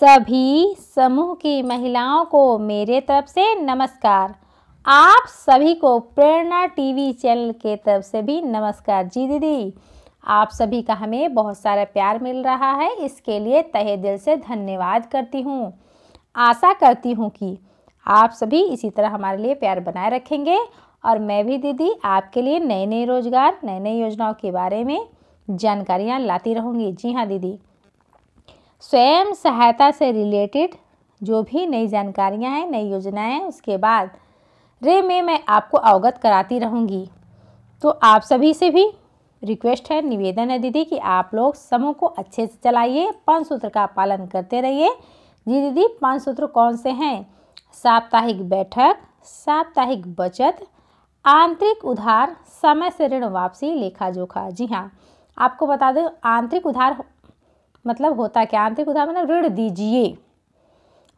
सभी समूह की महिलाओं को मेरे तरफ से नमस्कार आप सभी को प्रेरणा टीवी चैनल के तरफ से भी नमस्कार जी दीदी आप सभी का हमें बहुत सारा प्यार मिल रहा है इसके लिए तहे दिल से धन्यवाद करती हूँ आशा करती हूँ कि आप सभी इसी तरह हमारे लिए प्यार बनाए रखेंगे और मैं भी दीदी आपके लिए नए नए रोज़गार नए नए योजनाओं के बारे में जानकारियाँ लाती रहूँगी जी हाँ दीदी स्वयं सहायता से रिलेटेड जो भी नई जानकारियां हैं नई योजनाएं हैं उसके बाद रे में मैं आपको अवगत कराती रहूँगी तो आप सभी से भी रिक्वेस्ट है निवेदन है दीदी कि आप लोग समूह को अच्छे से चलाइए पंच सूत्र का पालन करते रहिए जी दीदी पंच सूत्र कौन से हैं साप्ताहिक बैठक साप्ताहिक बचत आंतरिक उधार समय से ऋण वापसी लेखा जोखा जी हाँ आपको बता दें आंतरिक उधार मतलब होता क्या आंतरिक उधार मतलब ऋण दीजिए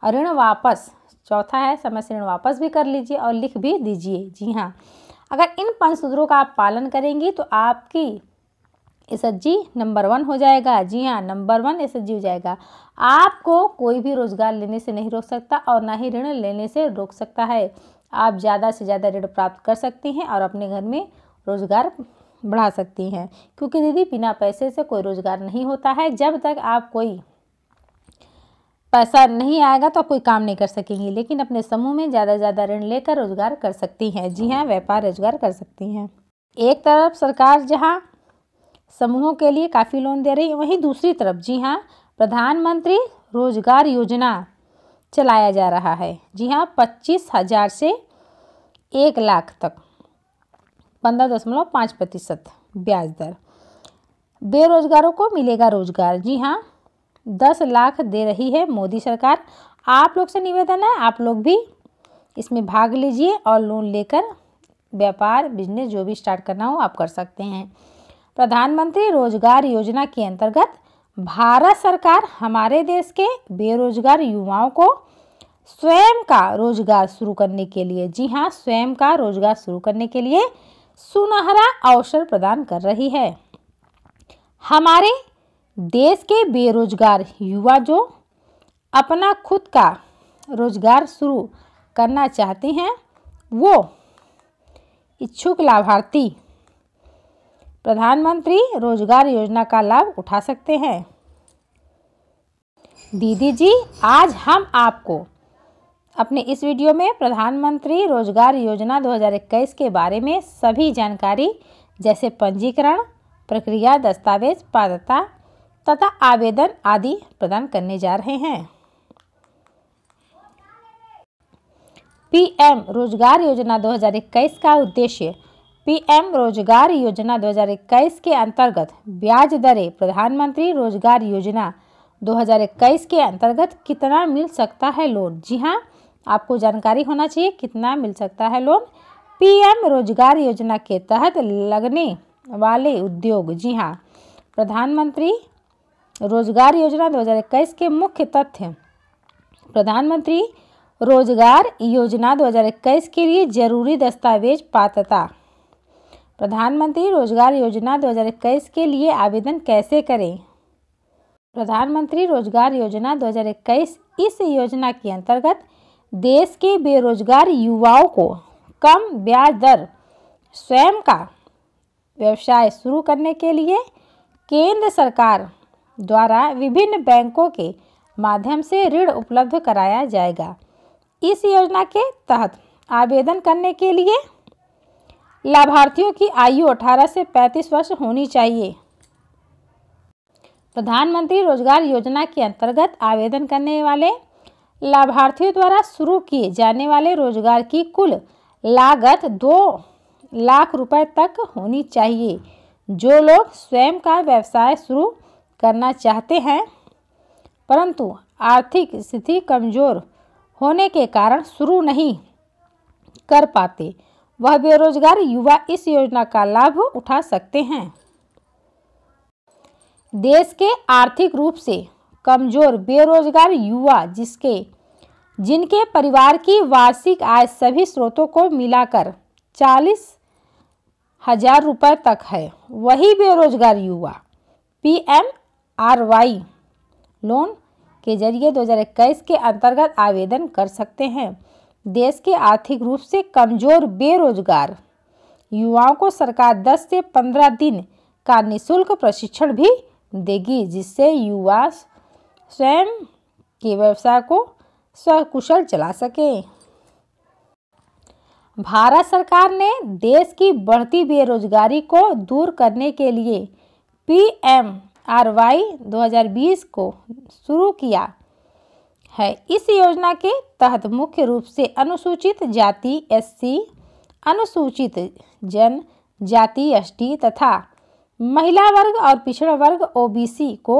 और ऋण वापस चौथा है समय से ऋण वापस भी कर लीजिए और लिख भी दीजिए जी हाँ अगर इन पांच सूत्रों का आप पालन करेंगी तो आपकी एस नंबर वन हो जाएगा जी हाँ नंबर वन एस हो जाएगा आपको कोई भी रोज़गार लेने से नहीं रोक सकता और ना ही ऋण लेने से रोक सकता है आप ज़्यादा से ज़्यादा ऋण प्राप्त कर सकती हैं और अपने घर में रोज़गार बढ़ा सकती हैं क्योंकि दीदी बिना पैसे से कोई रोज़गार नहीं होता है जब तक आप कोई पैसा नहीं आएगा तो आप कोई काम नहीं कर सकेंगी लेकिन अपने समूह में ज़्यादा से ज़्यादा ऋण लेकर रोज़गार कर सकती हैं जी हाँ व्यापार रोजगार कर सकती हैं एक तरफ सरकार जहाँ समूहों के लिए काफ़ी लोन दे रही है वहीं दूसरी तरफ जी हाँ प्रधानमंत्री रोजगार योजना चलाया जा रहा है जी हाँ पच्चीस हज़ार से एक लाख तक पंद्रह दशमलव पाँच प्रतिशत ब्याज दर बेरोजगारों को मिलेगा रोजगार जी हाँ दस लाख दे रही है मोदी सरकार आप लोग से निवेदन है आप लोग भी इसमें भाग लीजिए और लोन लेकर व्यापार बिजनेस जो भी स्टार्ट करना हो आप कर सकते हैं प्रधानमंत्री रोजगार योजना के अंतर्गत भारत सरकार हमारे देश के बेरोजगार युवाओं को स्वयं का रोजगार शुरू करने के लिए जी हाँ स्वयं का रोजगार शुरू करने के लिए सुनहरा अवसर प्रदान कर रही है हमारे देश के बेरोजगार युवा जो अपना खुद का रोजगार शुरू करना चाहते हैं वो इच्छुक लाभार्थी प्रधानमंत्री रोजगार योजना का लाभ उठा सकते हैं दीदी जी आज हम आपको अपने इस वीडियो में प्रधानमंत्री रोजगार योजना 2021 के बारे में सभी जानकारी जैसे पंजीकरण प्रक्रिया दस्तावेज पात्रता तथा आवेदन आदि प्रदान करने जा रहे हैं पीएम रोजगार योजना 2021 का उद्देश्य पीएम रोजगार योजना 2021 के अंतर्गत ब्याज दरें प्रधानमंत्री रोजगार योजना 2021 के अंतर्गत कितना मिल सकता है लोन जी हाँ आपको जानकारी होना चाहिए कितना मिल सकता है लोन पीएम रोजगार योजना के तहत लगने वाले उद्योग जी हाँ प्रधानमंत्री रोजगार योजना 2021 के मुख्य तथ्य प्रधानमंत्री रोजगार योजना 2021 के लिए जरूरी दस्तावेज पात्रता प्रधानमंत्री रोजगार योजना 2021 के लिए आवेदन कैसे करें प्रधानमंत्री रोजगार योजना 2021 इस योजना के अंतर्गत देश के बेरोजगार युवाओं को कम ब्याज दर स्वयं का व्यवसाय शुरू करने के लिए केंद्र सरकार द्वारा विभिन्न बैंकों के माध्यम से ऋण उपलब्ध कराया जाएगा इस योजना के तहत आवेदन करने के लिए लाभार्थियों की आयु 18 से 35 वर्ष होनी चाहिए प्रधानमंत्री रोजगार योजना के अंतर्गत आवेदन करने वाले लाभार्थियों द्वारा शुरू किए जाने वाले रोजगार की कुल लागत दो लाख रुपए तक होनी चाहिए जो लोग स्वयं का व्यवसाय शुरू करना चाहते हैं परंतु आर्थिक स्थिति कमज़ोर होने के कारण शुरू नहीं कर पाते वह बेरोजगार युवा इस योजना का लाभ उठा सकते हैं देश के आर्थिक रूप से कमजोर बेरोजगार युवा जिसके जिनके परिवार की वार्षिक आय सभी स्रोतों को मिलाकर चालीस हजार रुपये तक है वही बेरोजगार युवा P M R Y loan के जरिए 2021 के अंतर्गत आवेदन कर सकते हैं देश के आर्थिक रूप से कमजोर बेरोजगार युवाओं को सरकार 10 से 15 दिन का निशुल्क प्रशिक्षण भी देगी जिससे युवा स्वयं के व्यवसाय को स्वकुशल चला सके भारत सरकार ने देश की बढ़ती बेरोजगारी को दूर करने के लिए पी एम आर वाई दो को शुरू किया है इस योजना के तहत मुख्य रूप से अनुसूचित जाति एससी, अनुसूचित जन जाति एस तथा महिला वर्ग और पिछड़ा वर्ग ओबीसी को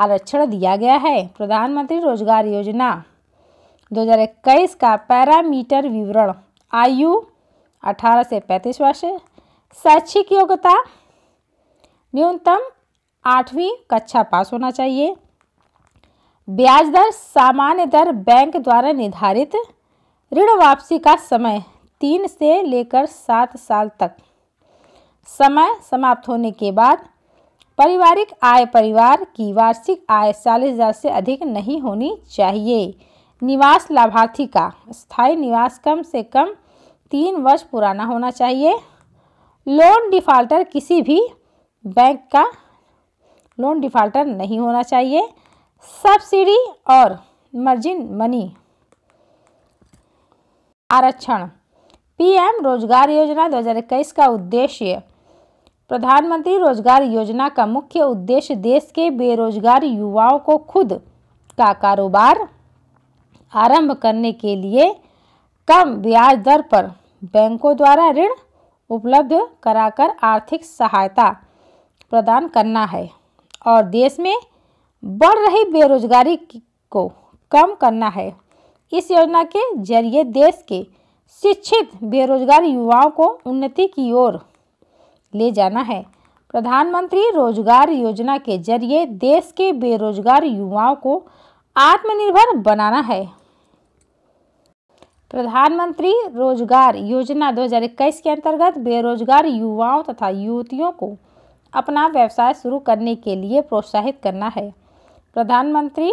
आरक्षण दिया गया है प्रधानमंत्री रोजगार योजना 2021 का पैरामीटर विवरण आयु 18 से 35 वर्ष शैक्षिक योग्यता न्यूनतम आठवीं कक्षा पास होना चाहिए ब्याज दर सामान्य दर बैंक द्वारा निर्धारित ऋण वापसी का समय तीन से लेकर सात साल तक समय समाप्त होने के बाद पारिवारिक आय परिवार की वार्षिक आय चालीस हज़ार से अधिक नहीं होनी चाहिए निवास लाभार्थी का स्थायी निवास कम से कम तीन वर्ष पुराना होना चाहिए लोन डिफ़ाल्टर किसी भी बैंक का लोन डिफ़ाल्टर नहीं होना चाहिए सब्सिडी और मर्जिन मनी आरक्षण पीएम रोजगार योजना 2021 का उद्देश्य प्रधानमंत्री रोजगार योजना का मुख्य उद्देश्य देश के बेरोजगार युवाओं को खुद का कारोबार आरंभ करने के लिए कम ब्याज दर पर बैंकों द्वारा ऋण उपलब्ध कराकर आर्थिक सहायता प्रदान करना है और देश में बढ़ रही बेरोजगारी को कम करना है इस योजना के जरिए देश के शिक्षित बेरोजगार युवाओं को उन्नति की ओर ले जाना है प्रधानमंत्री रोजगार योजना के जरिए देश के बेरोजगार युवाओं को आत्मनिर्भर बनाना है प्रधानमंत्री रोजगार योजना 2021 के अंतर्गत बेरोजगार युवाओं तथा युवतियों को अपना व्यवसाय शुरू करने के लिए प्रोत्साहित करना है प्रधानमंत्री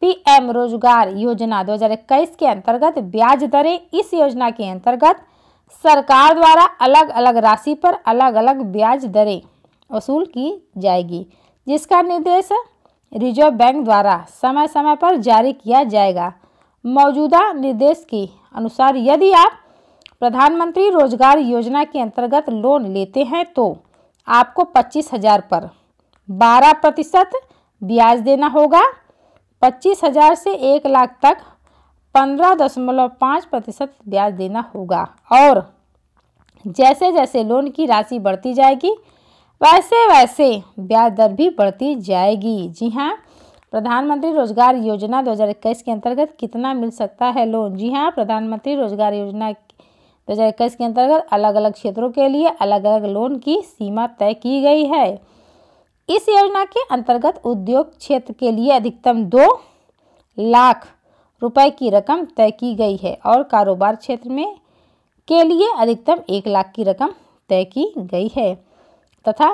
पीएम रोजगार योजना 2021 के अंतर्गत ब्याज दरें इस योजना के अंतर्गत सरकार द्वारा अलग अलग राशि पर अलग अलग ब्याज दरें वसूल की जाएगी जिसका निर्देश रिजर्व बैंक द्वारा समय समय पर जारी किया जाएगा मौजूदा निर्देश के अनुसार यदि आप प्रधानमंत्री रोजगार योजना के अंतर्गत लोन लेते हैं तो आपको पच्चीस हजार पर बारह प्रतिशत ब्याज देना होगा पच्चीस हजार से एक लाख तक पंद्रह दशमलव पाँच प्रतिशत ब्याज देना होगा और जैसे जैसे लोन की राशि बढ़ती जाएगी वैसे वैसे ब्याज दर भी बढ़ती जाएगी जी हाँ प्रधानमंत्री रोजगार योजना 2021 के अंतर्गत कितना मिल सकता है लोन जी हाँ प्रधानमंत्री रोजगार योजना 2021 के अंतर्गत अलग अलग क्षेत्रों के लिए अलग अलग लोन की सीमा तय की गई है इस योजना के अंतर्गत उद्योग क्षेत्र के लिए अधिकतम दो लाख रुपए की रकम तय की गई है और कारोबार क्षेत्र में के लिए अधिकतम एक लाख की रकम तय की गई है तथा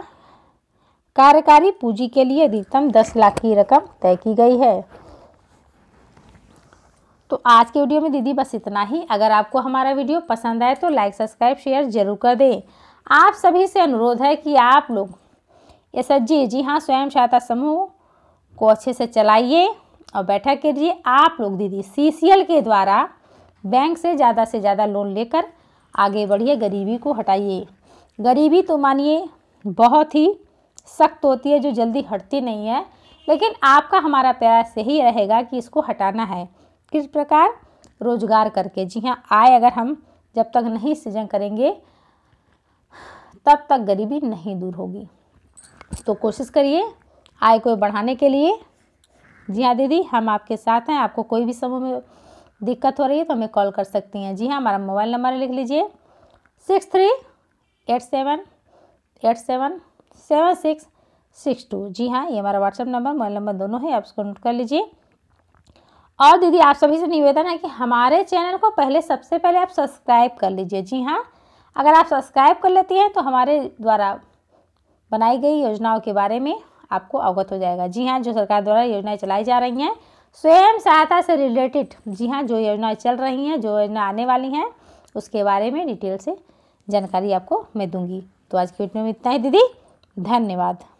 कार्यकारी पूंजी के लिए अधिकतम दस लाख की रकम तय की गई है तो आज के वीडियो में दीदी बस इतना ही अगर आपको हमारा वीडियो पसंद आए तो लाइक सब्सक्राइब शेयर जरूर कर दें आप सभी से अनुरोध है कि आप लोग एस एच जी जी हाँ स्वयं सहायता समूह को अच्छे से चलाइए और बैठक कीजिए आप लोग दीदी एल के द्वारा बैंक से ज़्यादा से ज़्यादा लोन लेकर आगे बढ़िए गरीबी को हटाइए गरीबी तो मानिए बहुत ही सख्त होती है जो जल्दी हटती नहीं है लेकिन आपका हमारा प्रयास यही रहेगा कि इसको हटाना है किस प्रकार रोजगार करके जी हाँ आय अगर हम जब तक नहीं सृजन करेंगे तब तक गरीबी नहीं दूर होगी तो कोशिश करिए आय को बढ़ाने के लिए जी हाँ दीदी हम आपके साथ हैं आपको कोई भी समूह में दिक्कत हो रही है तो हमें कॉल कर सकती हैं जी हाँ हमारा मोबाइल नंबर लिख लीजिए six three eight seven eight seven seven six six two जी हाँ ये हमारा व्हाट्सअप नंबर मोबाइल नंबर दोनों है आप उसको नोट कर लीजिए और दीदी आप सभी से निवेदन है कि हमारे चैनल को पहले सबसे पहले आप सब्सक्राइब कर लीजिए जी हाँ अगर आप सब्सक्राइब कर लेती हैं तो हमारे द्वारा बनाई गई योजनाओं के बारे में आपको अवगत हो जाएगा जी हाँ जो सरकार द्वारा योजनाएं चलाई जा रही हैं स्वयं सहायता से रिलेटेड जी हाँ जो योजनाएं चल रही हैं जो योजना आने वाली हैं उसके बारे में डिटेल से जानकारी आपको मैं दूंगी तो आज की वीडियो में इतना ही दीदी धन्यवाद